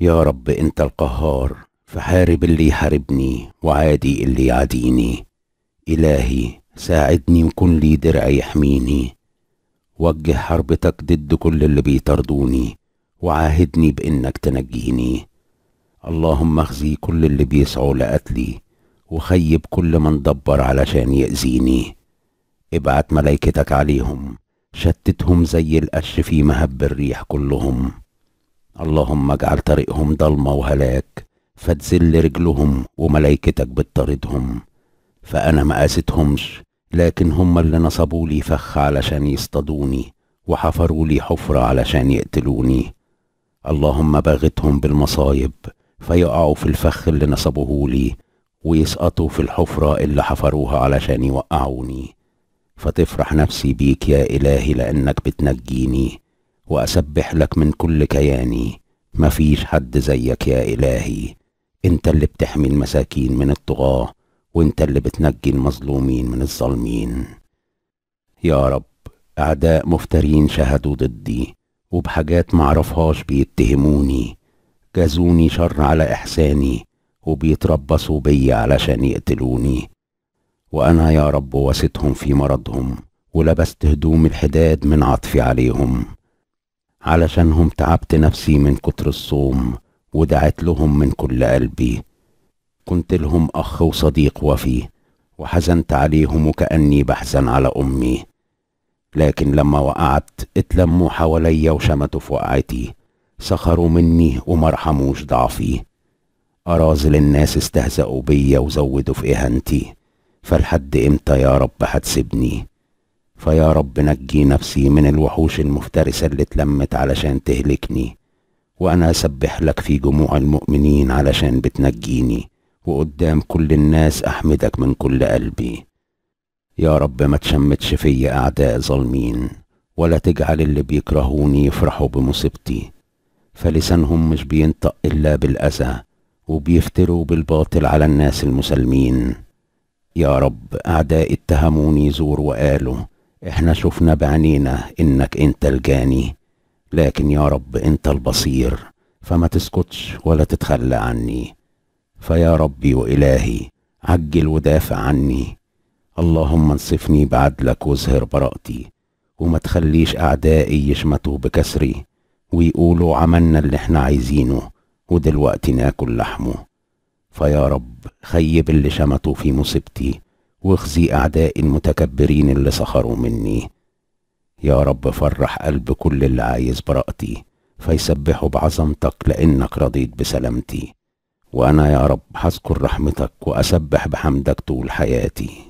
يا رب انت القهار فحارب اللي يحاربني وعادي اللي يعاديني الهي ساعدني وكن لي درع يحميني وجه حربتك ضد كل اللي بيطردوني وعاهدني بانك تنجيني اللهم اخزي كل اللي بيسعوا لقتلي وخيب كل من دبر علشان يأذيني ابعت ملايكتك عليهم شتتهم زي القش في مهب الريح كلهم اللهم اجعل طريقهم ضلمة وهلاك فتذل رجلهم وملائكتك بتطاردهم فأنا ما قاستهمش لكن هم اللي نصبوا لي فخ علشان يصطادوني وحفروا لي حفرة علشان يقتلوني اللهم باغتهم بالمصايب فيقعوا في الفخ اللي نصبوه لي ويسقطوا في الحفرة اللي حفروها علشان يوقعوني فتفرح نفسي بيك يا إلهي لأنك بتنجيني وأسبح لك من كل كياني مفيش حد زيك يا إلهي انت اللي بتحمي المساكين من الطغاة وانت اللي بتنجي المظلومين من الظالمين يا رب أعداء مفترين شهدوا ضدي وبحاجات معرفهاش بيتهموني جازوني شر على إحساني وبيتربصوا بي علشان يقتلوني وأنا يا رب واسيتهم في مرضهم ولبست هدوم الحداد من عطفي عليهم علشانهم تعبت نفسي من كتر الصوم ودعت لهم من كل قلبي كنت لهم أخ وصديق وفي وحزنت عليهم وكأني بحزن على أمي لكن لما وقعت اتلموا حواليا وشمتوا في وقعتي سخروا مني ومرحموش ضعفي أرازل الناس استهزأوا بيا وزودوا في إهانتي فلحد إمتى يا رب هتسيبني فيا رب نجي نفسي من الوحوش المفترسة اللي اتلمت علشان تهلكني وأنا أسبح لك في جموع المؤمنين علشان بتنجيني وقدام كل الناس أحمدك من كل قلبي يا رب ما تشمتش في أعداء ظالمين ولا تجعل اللي بيكرهوني يفرحوا بمصيبتي فلسانهم مش بينطق إلا بالأذى وبيفتروا بالباطل على الناس المسلمين يا رب أعدائي اتهموني زور وقالوا احنا شفنا بعنينا انك انت الجاني لكن يا رب انت البصير فما تسكتش ولا تتخلى عني فيا ربي والهي عجل ودافع عني اللهم انصفني بعدلك واظهر براءتي وما تخليش اعدائي يشمتوا بكسري ويقولوا عملنا اللي احنا عايزينه ودلوقتي ناكل لحمه فيا رب خيب اللي شمتوا في مصيبتي واخزي أعدائي المتكبرين اللي سخروا مني يا رب فرح قلب كل اللي عايز براءتي فيسبحوا بعظمتك لأنك رضيت بسلامتي وأنا يا رب هذكر رحمتك وأسبح بحمدك طول حياتي